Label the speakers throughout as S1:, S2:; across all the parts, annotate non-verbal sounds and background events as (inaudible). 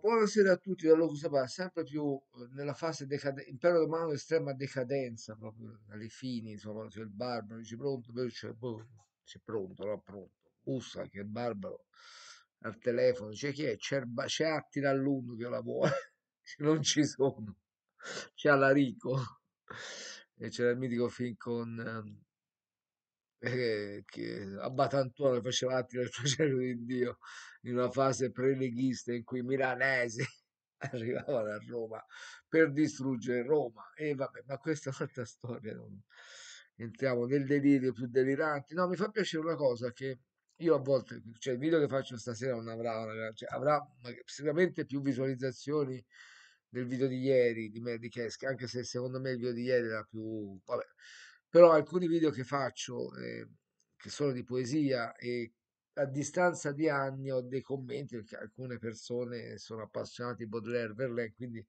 S1: buonasera a tutti da Locus Abba, sempre più eh, nella fase decadenza, impero romano di estrema decadenza, proprio alle fini, insomma, c'è il barbaro, dice pronto, poi c'è, boh, c'è pronto, no, pronto, Ussa che il barbaro al telefono, c'è chi è? C'è, c'è Attila all'uno che la vuole, (laughs) non ci sono, c'è Alarico, e c'era il mitico film con ehm, eh, che a Batantuono faceva atti del processo (laughs) di Dio in una fase preleghista in cui i milanesi (laughs) arrivavano a Roma per distruggere Roma e vabbè ma questa è un'altra storia non... entriamo nel delirio più delirante no mi fa piacere una cosa che io a volte cioè il video che faccio stasera non avrà una, cioè, avrà sicuramente più visualizzazioni del video di ieri di Mary Kesk anche se secondo me il video di ieri era più vabbè però alcuni video che faccio, eh, che sono di poesia e a distanza di anni ho dei commenti perché alcune persone sono appassionate di Baudelaire, Verlaine, quindi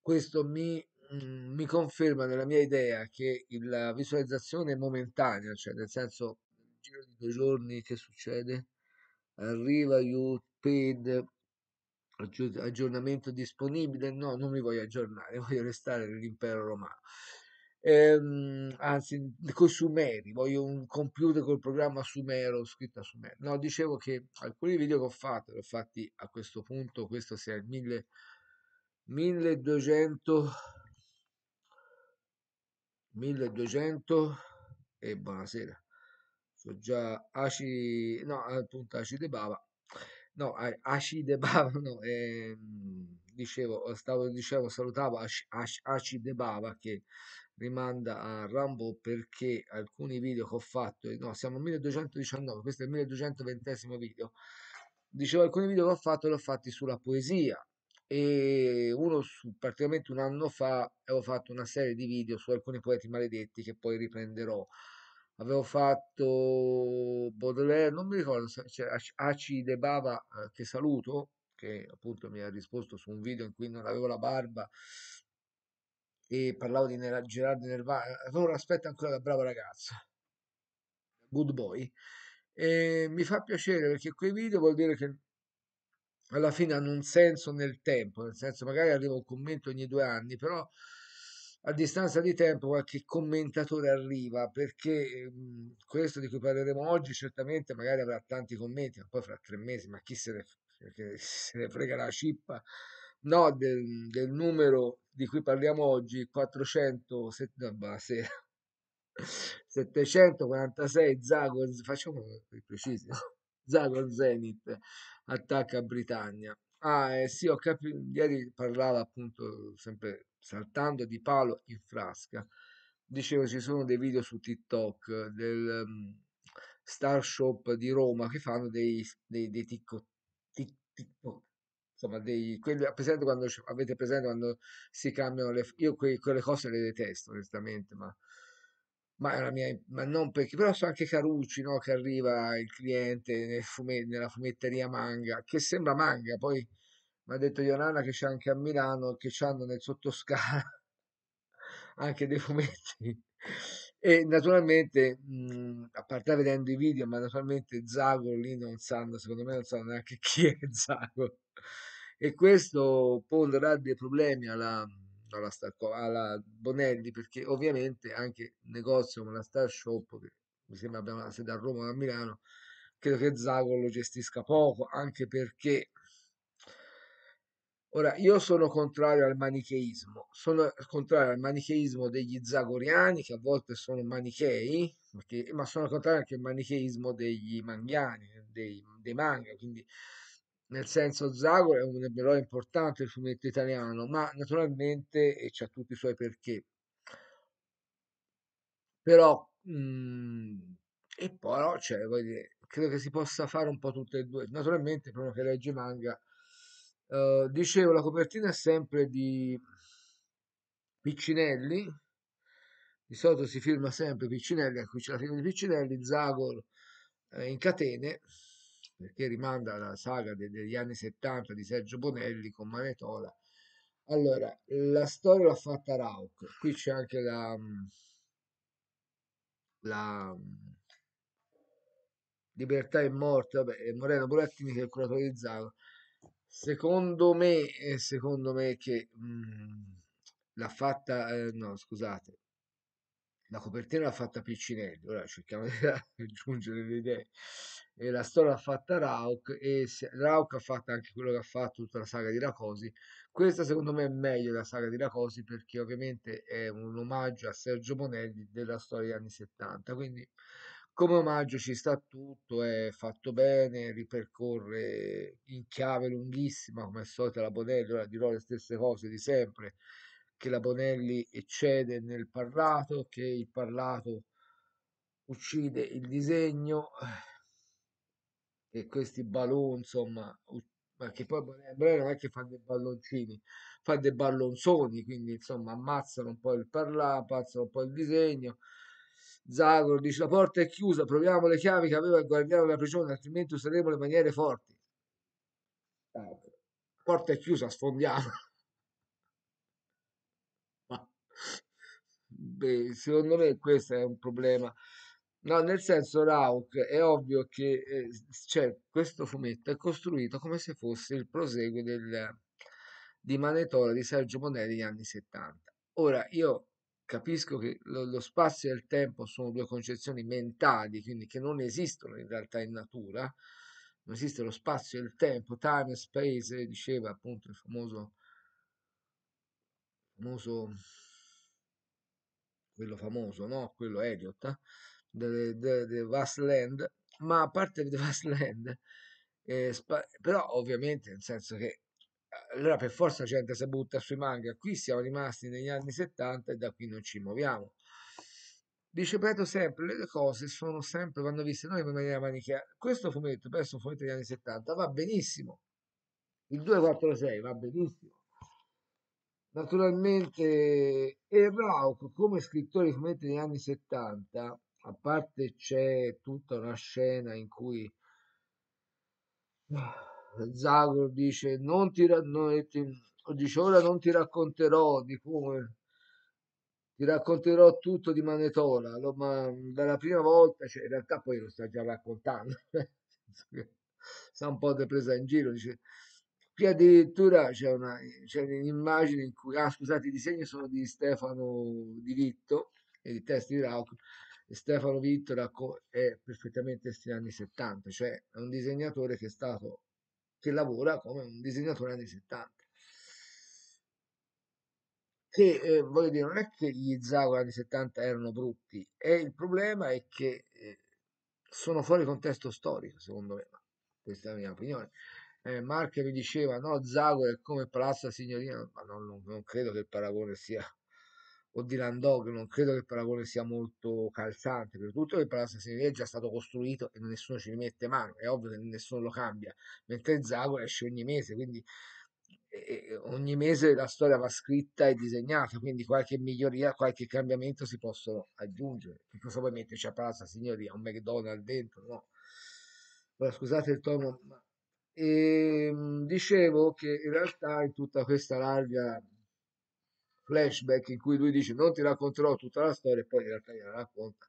S1: questo mi, mm, mi conferma nella mia idea che la visualizzazione è momentanea, cioè nel senso, nel giro di due giorni che succede? Arriva YouTube aggiornamento disponibile, no, non mi voglio aggiornare, (laughs) voglio restare nell'impero romano. Ehm, anzi, con Sumeri, voglio un computer col programma Sumero, scritto a Sumero. No, dicevo che alcuni video che ho fatto, li ho fatti a questo punto, questo sia il 1000, 1200, 1200 e buonasera. Sono già Aci, no, appunto Aci De Bava no, Acidebava, (laughs) no, ehm, eh, dicevo, stavo, dicevo, salutavo Bava che rimanda a Rambo perché alcuni video che ho fatto, no, siamo al 1219, questo è il 1220 video, dicevo alcuni video che ho fatto li ho fatti sulla poesia e uno su, praticamente un anno fa avevo fatto una serie di video su alcuni poeti maledetti che poi riprenderò avevo fatto Baudelaire, non mi ricordo, cioè Aci De Bava eh, che saluto, che appunto mi ha risposto su un video in cui non avevo la barba e parlavo di Nera, Gerardo Nervani, allora aspetta ancora da brava ragazza, good boy. E mi fa piacere perché quei video vuol dire che alla fine hanno un senso nel tempo, nel senso magari arriva un commento ogni due anni, però a distanza di tempo qualche commentatore arriva perché mh, ehm, questo di cui parleremo oggi certamente magari avrà tanti commenti ma poi fra tre mesi ma chi se ne, (laughs) se ne frega la cippa no del, del, numero di cui parliamo oggi 400 set, 746 (laughs) Zagon facciamo più precisi (laughs) Zagon Zenit attacca Britannia Ah, eh, sì, ho capito. Ieri parlava appunto sempre saltando di palo in frasca. Dicevo, ci sono dei video su TikTok del mm, Star Shop di Roma che fanno dei, dei, dei ticco, tic, TikTok. Insomma, dei, quelli, presente quando, avete presente quando si cambiano le... Io que, quelle cose le detesto, onestamente, ma ma, mia, ma, non perché, però so anche Carucci no, che arriva il cliente nel fume, nella fumetteria manga, che sembra manga, poi mi ha detto Ionana che c'è anche a Milano, che c'hanno nel sottoscala (laughs) anche dei fumetti. E naturalmente, mh, mhmm, a parte vedendo i video, ma naturalmente Zago lì non sanno, secondo me non sanno neanche (laughs) chi è Zago. E questo porrà dei problemi alla, dalla Star alla Bonelli, perché ovviamente anche negozio come la Star Shop, che mi sembra abbiamo la sede a Roma o a Milano, credo che Zagor lo gestisca poco, anche perché... Ora, io sono contrario al manicheismo, sono contrario al manicheismo degli zagoriani, che a volte sono manichei, perché, ma sono contrario anche al manicheismo degli manghiani, dei, dei manga, quindi nel senso Zagor è un eroe importante del fumetto italiano, ma naturalmente e c'ha tutti i suoi perché. Però mh, mhmm, e poi cioè, dire, credo che si possa fare un po' tutte e due. Naturalmente, per uno che legge manga, eh, dicevo, la copertina è sempre di Piccinelli. Di solito si firma sempre Piccinelli, qui ecco, c'è la firma di Piccinelli, Zagor eh, in catene perché rimanda alla saga degli anni 70 di Sergio Bonelli con Manetola. Allora, la storia l'ha fatta Rauch, qui c'è anche la, mm, la mm, Libertà e Morte, vabbè, Moreno Burattini che è il curatore di Zago. Secondo me, eh, secondo me che mh, mm, l'ha fatta, eh, no scusate, la copertina l'ha fatta Piccinelli, ora cerchiamo di (laughs) aggiungere le idee, e la storia l'ha fatta Rauk e Rauk ha fatto anche quello che ha fatto tutta la saga di Racosi, questa secondo me è meglio la saga di Racosi perché ovviamente è un omaggio a Sergio Bonelli della storia degli anni 70, quindi come omaggio ci sta tutto, è fatto bene, ripercorre in chiave lunghissima come al solito la Bonelli, ora dirò le stesse cose di sempre, che la Bonelli eccede nel parlato, che il parlato uccide il disegno, che eh, questi balloni, insomma, ma che poi Bonelli non è che fa dei balloncini, fa dei ballonzoni, quindi insomma ammazzano un po' il parlato, ammazzano un po' il disegno. Zagor dice la porta è chiusa, proviamo le chiavi che aveva il guardiano della prigione, altrimenti useremo le maniere forti. Ecco. La porta è chiusa, sfondiamo. secondo me questo è un problema. No, nel senso, Rauk, è ovvio che eh, cioè, questo fumetto è costruito come se fosse il proseguo del, di Manetola di Sergio Bonelli negli anni 70. Ora, io capisco che lo, lo, spazio e il tempo sono due concezioni mentali, quindi che non esistono in realtà in natura, non esiste lo spazio e il tempo, time e space, diceva appunto il famoso, famoso quello famoso, no? quello Elliot, eh? The, the, Vast Land, ma a parte The (laughs) Vast Land, eh, spa- però ovviamente nel senso che eh, allora per forza gente si butta sui manga, qui siamo rimasti negli anni 70 e da qui non ci muoviamo. Dice Preto sempre, le cose sono sempre, vanno viste noi in maniera manichea. Questo fumetto, penso fumetto degli anni 70, va benissimo. Il 246 va benissimo Naturalmente Errauch come scrittore fumetti degli anni 70, a parte c'è tutta una scena in cui eh, Zagor dice non ti, non ti, dice ora non ti racconterò di come ti racconterò tutto di Manetola lo, ma dalla prima volta cioè, in realtà poi lo sta già raccontando sta (laughs) un po' presa in giro dice Qui addirittura c'è, una, c'è un'immagine in cui, ah scusate, i disegni sono di Stefano Di Vitto e i testi di Rauch. Stefano Vitto è perfettamente negli anni 70, cioè è un disegnatore che, è stato, che lavora come un disegnatore anni 70 che eh, voglio dire, non è che gli Zago anni 70 erano brutti, e il problema è che eh, sono fuori contesto storico, secondo me, questa è la mia opinione eh, Marche mi diceva no Zago è come Palazzo Signorina ma non, non, non, credo che il paragone sia (laughs) o di Landog non credo che il paragone sia molto calzante per tutto che Palazzo Signorina è già stato costruito e nessuno ci rimette mano è ovvio che nessuno lo cambia mentre Zago esce ogni mese quindi eh, ogni mese la storia va scritta e disegnata quindi qualche miglioria qualche cambiamento si possono aggiungere che cosa vuoi metterci a Palazzo Signorina un McDonald's dentro no Ora, scusate il tono ma e ehm, dicevo che in realtà in tutta questa larga flashback in cui lui dice non ti racconterò tutta la storia e poi in realtà gliela racconta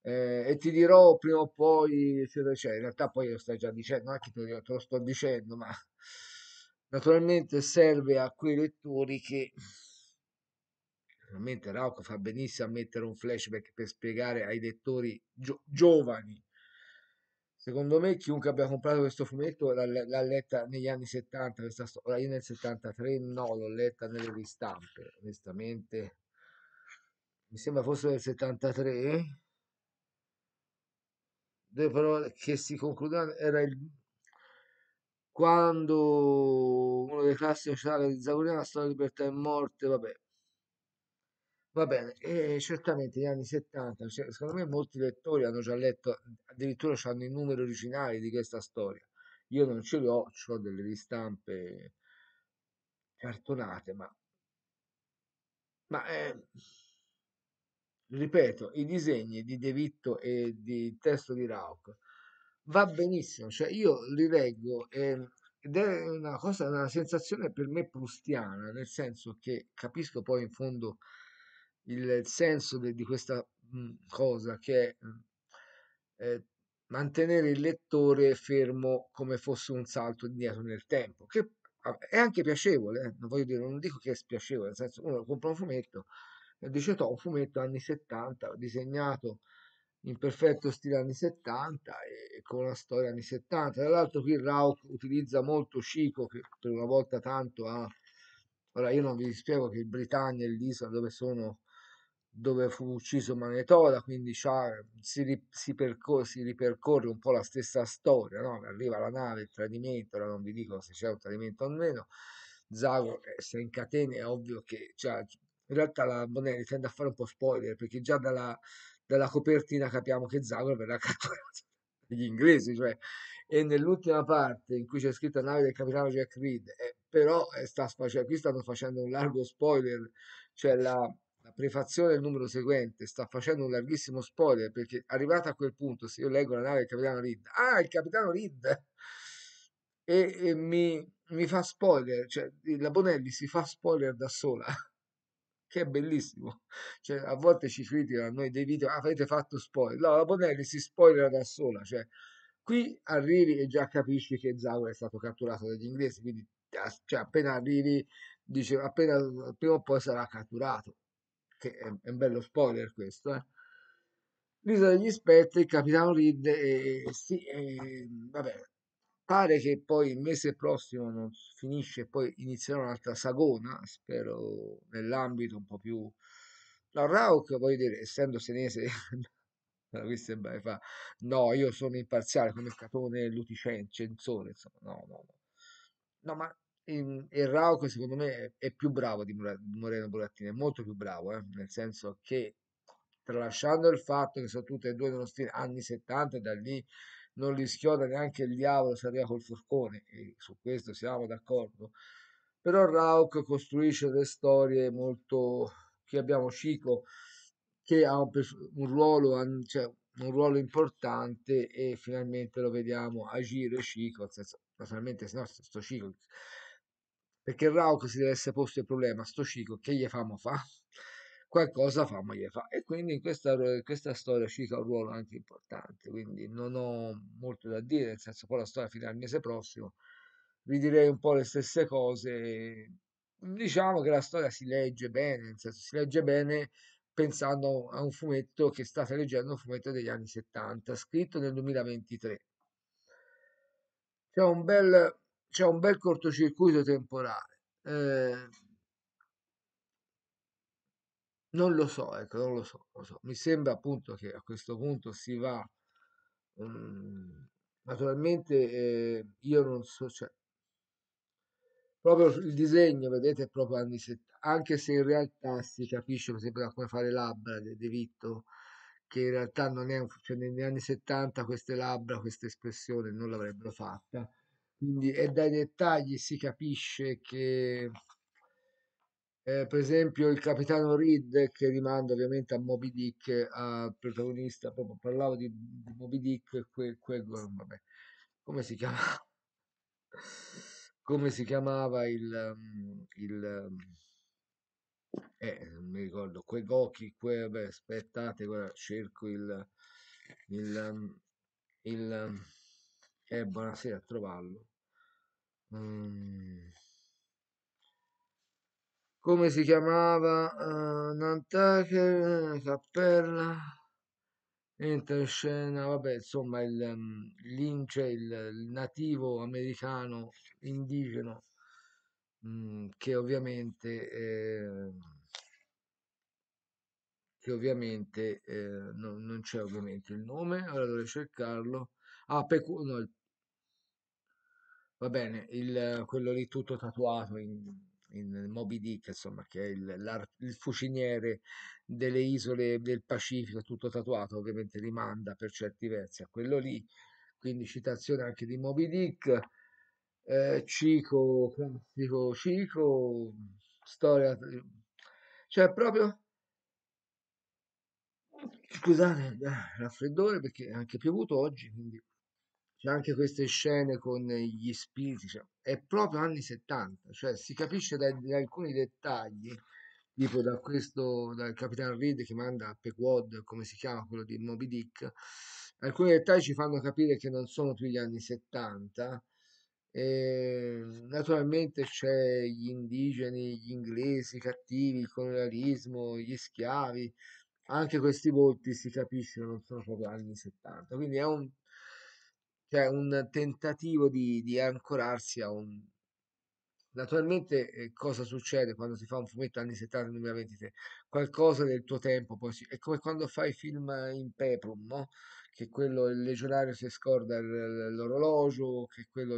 S1: eh, e ti dirò prima o poi eccetera eccetera in realtà poi lo stai già dicendo anche te lo sto dicendo ma naturalmente serve a quei lettori che Naturalmente Rauco fa benissimo a mettere un flashback per spiegare ai lettori gio- giovani Secondo me chiunque abbia comprato questo fumetto l'ha, letta negli anni 70, questa storia, io nel 73 no, l'ho letta nelle ristampe, onestamente. Mi sembra fosse del 73. Due parole che si concludevano, era il quando uno dei classici sociali di Zagorina, la storia di libertà e morte, vabbè, Va bene, e eh, certamente negli anni 70, secondo me molti lettori hanno già letto, addirittura hanno i numeri originali di questa storia. Io non ce li ho, ho delle ristampe cartonate, ma, ma eh, ripeto, i disegni di De Vitto e di testo di Rauch va benissimo, cioè io li leggo eh, ed è una cosa, una sensazione per me prustiana, nel senso che capisco poi in fondo il senso de, di questa mh, mhmm, cosa che mhmm, è eh, mantenere il lettore fermo come fosse un salto indietro nel tempo, che ah, è anche piacevole, eh? non voglio dire, non dico che è spiacevole, nel senso uno compra un fumetto e dice to, un fumetto anni 70, disegnato in perfetto stile anni 70 e, con una storia anni 70. Tra l'altro qui Rauk utilizza molto Chico che per una volta tanto ha... Ora io non vi spiego che Britannia e l'isola dove sono dove fu ucciso Manetola, quindi si, ri, si, percorre, si, ripercorre un po' la stessa storia, no? arriva la nave, il tradimento, ora non vi dico se c'è un tradimento o meno, Zago eh, in catene è ovvio che cioè, in realtà la Bonelli tende a fare un po' spoiler, perché già dalla, dalla copertina capiamo che Zago verrà catturato (laughs) dagli inglesi, cioè, e nell'ultima parte in cui c'è scritta nave del capitano Jack Reed, eh, però eh, sta, cioè, qui stanno facendo un largo spoiler, cioè la la prefazione del numero seguente sta facendo un larghissimo spoiler perché arrivato a quel punto, se io leggo la nave del capitano Reed, ah, il capitano Reed! E, e mi, mi, fa spoiler, cioè la Bonelli si fa spoiler da sola, (laughs) che è bellissimo. Cioè, a volte ci criticano noi dei video, ah, avete fatto spoiler. No, la Bonelli si spoilera da sola, cioè qui arrivi e già capisci che Zauer è stato catturato dagli inglesi, quindi cioè, appena arrivi dice appena prima o poi sarà catturato che è, un bello spoiler questo, eh. L'isola degli spettri, Capitano Reed, eh, sì, eh, vabbè, pare che poi il mese prossimo non finisce, poi inizierà un'altra sagona, spero nell'ambito un po' più... La Rauk, voglio dire, essendo senese, (laughs) no, io sono imparziale come Catone Luticen, Censore, insomma, no, no, no. No, ma e Rauco secondo me è, più bravo di Moreno Burattini, è molto più bravo, eh? nel senso che tralasciando il fatto che sono tutte e due nello stile anni 70 e da lì non li schioda neanche il diavolo se arriva col furcone, e su questo siamo d'accordo, però Rauco costruisce delle storie molto... qui abbiamo Chico che ha un, un ruolo... Cioè, un ruolo importante e finalmente lo vediamo agire Cico, naturalmente se no sto Cico perché Rauch si deve essere posto il problema, sto Cico che gli famo fa? (laughs) Qualcosa famo gli fa. E quindi in questa, in questa storia Cico ha un ruolo anche importante, quindi non ho molto da dire, nel senso poi la storia finirà il mese prossimo, vi direi un po' le stesse cose. Diciamo che la storia si legge bene, nel senso si legge bene pensando a un fumetto che state leggendo, un fumetto degli anni 70, scritto nel 2023. C'è un bel c'è un bel cortocircuito temporale. Eh, non lo so, ecco, non lo so, lo so, Mi sembra appunto che a questo punto si va. Um, naturalmente, eh, io non so, cioè, proprio il disegno, vedete, è proprio anni 70, anche se in realtà si capisce, per esempio, da come fare labbra di De Vitto, che in realtà non è un, cioè negli anni 70 queste labbra, questa espressione non l'avrebbero fatta quindi, e dai dettagli si capisce che, eh, per esempio, il capitano Reed, che rimanda ovviamente a Moby Dick, al protagonista, proprio parlavo di, di Moby Dick, quel, que, vabbè, come si chiama? Come si chiamava il, mm, il mm, eh, non mi ricordo, quei Goki, que, beh, aspettate, guarda, cerco il, il, mm, il eh, buonasera a trovarlo. Mm. come si chiamava uh, Nantaker, eh, Cappella entra in scena vabbè insomma il um, mm, lince il, il, nativo americano indigeno mh, mm, che ovviamente eh, che ovviamente eh, no, non c'è ovviamente il nome allora dovrei cercarlo ah pecu- no, il va bene, il, quello lì tutto tatuato in, in Moby Dick, insomma, che è il, il, fuciniere delle isole del Pacifico, tutto tatuato, ovviamente rimanda per certi versi a quello lì, quindi citazione anche di Moby Dick, eh, Cico, classico Cico, storia, cioè proprio... Scusate, eh, raffreddore perché è anche piovuto oggi, quindi c'è anche queste scene con gli spiriti, cioè, è proprio anni 70, cioè si capisce da, da alcuni dettagli, tipo da questo, dal capitano Reed che manda a Pequod, come si chiama quello di Moby Dick, alcuni dettagli ci fanno capire che non sono più gli anni 70, e ehm, naturalmente c'è gli indigeni, gli inglesi cattivi, il colonialismo, gli schiavi, anche questi volti si capiscono non sono proprio anni 70, quindi è un cioè un tentativo di, di ancorarsi a un... Naturalmente eh, cosa succede quando si fa un fumetto anni 70-2023? Qualcosa del tuo tempo, poi si... è come quando fai film in peplum, no? che quello il legionario si scorda l'orologio, che quello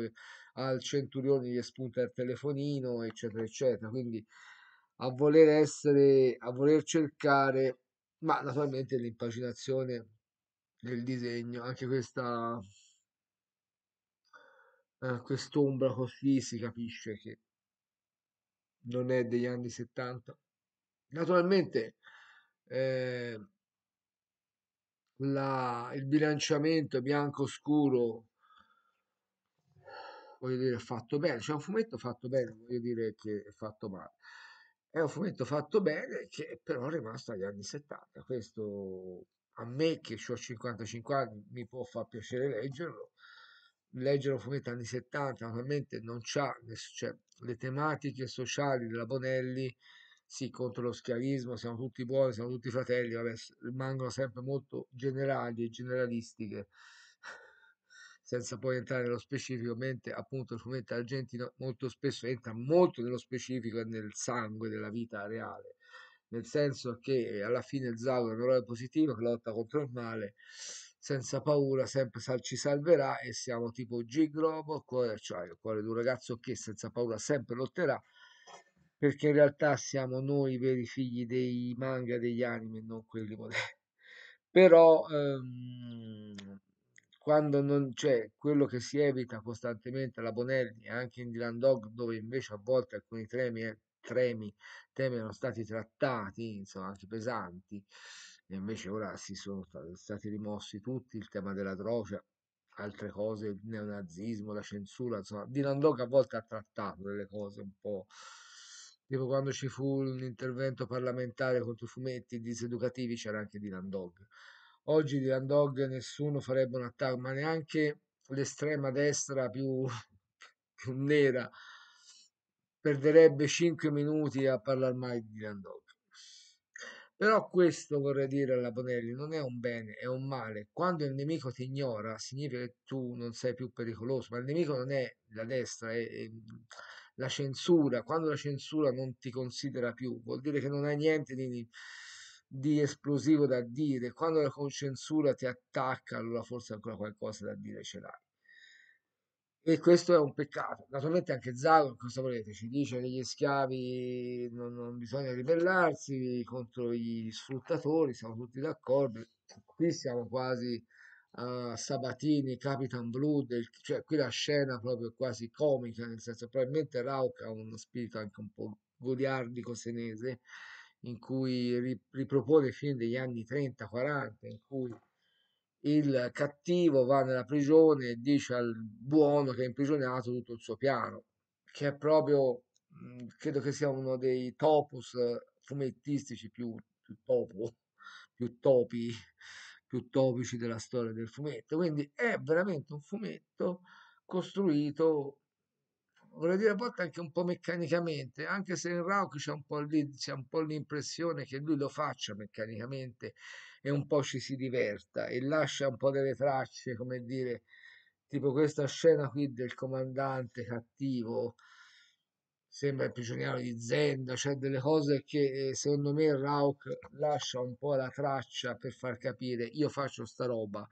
S1: al centurione gli spunta il telefonino, eccetera, eccetera. Quindi a voler essere, a voler cercare, ma naturalmente l'impaginazione del disegno, anche questa eh, quest'ombra così si capisce che non è degli anni 70. Naturalmente eh, la, il bilanciamento bianco-scuro voglio dire, fatto bene. C'è un fumetto fatto bene, voglio dire che è fatto male. È un fumetto fatto bene che però è rimasto agli anni 70. Questo a me che ho 55 anni mi può far piacere leggerlo, leggere un fumetto anni 70 naturalmente non c'ha cioè, le tematiche sociali della Bonelli sì contro lo schiavismo siamo tutti buoni siamo tutti fratelli vabbè, rimangono sempre molto generali e generalistiche (laughs) senza poi entrare nello specifico mentre appunto il fumetto argentino molto spesso entra molto nello specifico e nel sangue della vita reale nel senso che alla fine Zauro è un eroe positivo che lotta contro il male senza paura, sempre sal- ci salverà e siamo tipo G Globo, cuore il cuore cioè, di un ragazzo che senza paura sempre lotterà, perché in realtà siamo noi i veri figli dei manga, degli anime, non quelli moderni. Però ehm, quando non c'è cioè, quello che si evita costantemente alla Bonelli, anche in Grand Dog, dove invece a volte alcuni tremi, eh, tremi, temi erano stati trattati, insomma, anche pesanti, e invece ora si sono stati rimossi tutti, il tema della Trocia, altre cose, il neonazismo, la censura, insomma, Dylan Dog a volte ha trattato delle cose un po'... Tipo quando ci fu un intervento parlamentare contro i fumetti diseducativi c'era anche Dylan Dog. Oggi Dylan Dog nessuno farebbe un attacco, ma neanche l'estrema destra più, più nera perderebbe 5 minuti a parlare mai di Dylan Dog. Però questo vorrei dire alla Bonelli, non è un bene, è un male. Quando il nemico ti ignora, significa che tu non sei più pericoloso, ma il nemico non è la destra, è, è la censura. Quando la censura non ti considera più, vuol dire che non hai niente di, di esplosivo da dire. Quando la censura ti attacca, allora forse ancora qualcosa da dire ce l'hai. E questo è un peccato. Naturalmente anche Zago, cosa volete, ci dice che gli schiavi non, non bisogna ribellarsi contro gli sfruttatori, siamo tutti d'accordo. Qui siamo quasi a Sabatini, Capitan Blue, del, cioè qui la scena proprio è quasi comica, nel senso probabilmente Rauk ha uno spirito anche un po' goliardico senese, in cui ripropone film degli anni 30-40, in cui il cattivo va nella prigione e dice al buono che è imprigionato tutto il suo piano, che è proprio, mhmm, credo che sia uno dei topos fumettistici più, più, topo, più topi, più topici della storia del fumetto. Quindi è veramente un fumetto costruito, vorrei dire a volte anche un po' meccanicamente, anche se in Rauch c'è un po', c'è un po l'impressione che lui lo faccia meccanicamente e un po' ci si diverta e lascia un po' delle tracce, come dire, tipo questa scena qui del comandante cattivo, sembra il prigioniero di Zenda, cioè delle cose che eh, secondo me Rauk lascia un po' la traccia per far capire io faccio sta roba,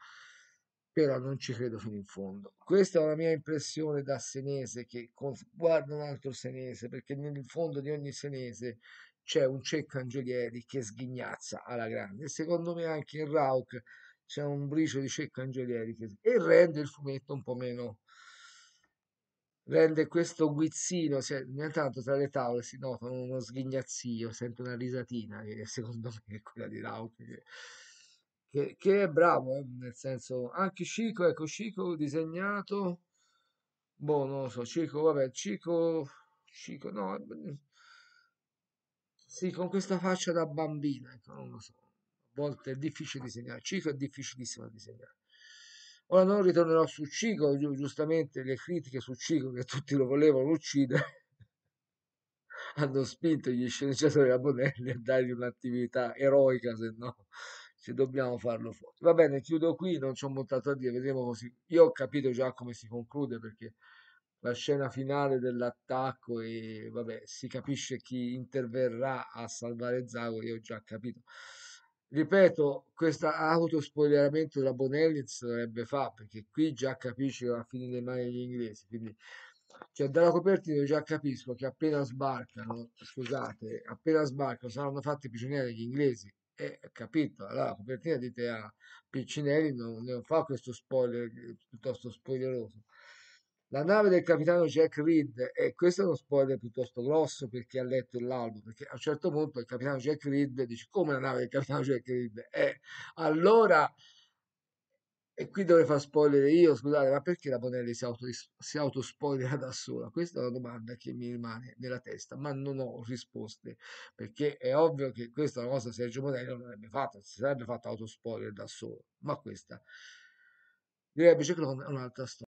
S1: però non ci credo fino in fondo. Questa è una mia impressione da senese che guarda un altro senese, perché nel fondo di ogni senese c'è un Cecco Angelieri che sghignazza alla grande. secondo me anche in Rauk c'è un bricio di Cecco Angelieri che, e rende il fumetto un po' meno rende questo guizzino se, ogni tanto tra le tavole si nota uno sghignazzio sento una risatina che secondo me è quella di Rauk che, che, che è bravo eh, nel senso anche Chico ecco Chico disegnato boh non lo so Chico vabbè Chico Chico no sì, con questa faccia da bambina, ecco, non lo so. A volte è difficile disegnare. Cico è difficilissimo da disegnare. Ora non ritornerò su Cico, giustamente le critiche su Cico che tutti lo volevano uccidere (laughs) hanno spinto gli sceneggiatori a Bonelli a dargli un'attività eroica, se no se dobbiamo farlo fuori. Va bene, chiudo qui, non ci molto altro a dire, vedremo così. Io ho capito già come si conclude perché la scena finale dell'attacco e vabbè, si capisce chi interverrà a salvare Zago, io ho già capito. Ripeto, questo autospoileramento della Bonelli dovrebbe fare perché qui già capisce la fine dei mani degli inglesi, quindi cioè dalla copertina io già capisco che appena sbarcano, scusate, appena sbarcano saranno fatti prigionieri degli inglesi. E eh, capito, allora la copertina dite a Piccinelli non, non fa questo spoiler piuttosto spoileroso la nave del capitano Jack Reed, e questo è uno spoiler piuttosto grosso per chi ha letto l'album, perché a un certo punto il capitano Jack Reed dice come la nave del capitano Jack Reed? Eh, allora, e qui dovrei far spoiler io, scusate, ma perché la Bonelli si, auto, si autospoilera da sola? Questa è una domanda che mi rimane nella testa, ma non ho risposte, perché è ovvio che questa è una cosa Sergio Bonelli non avrebbe fatto, si sarebbe fatto autospoiler da solo, ma questa direbbe Ciclone è un'altra storia.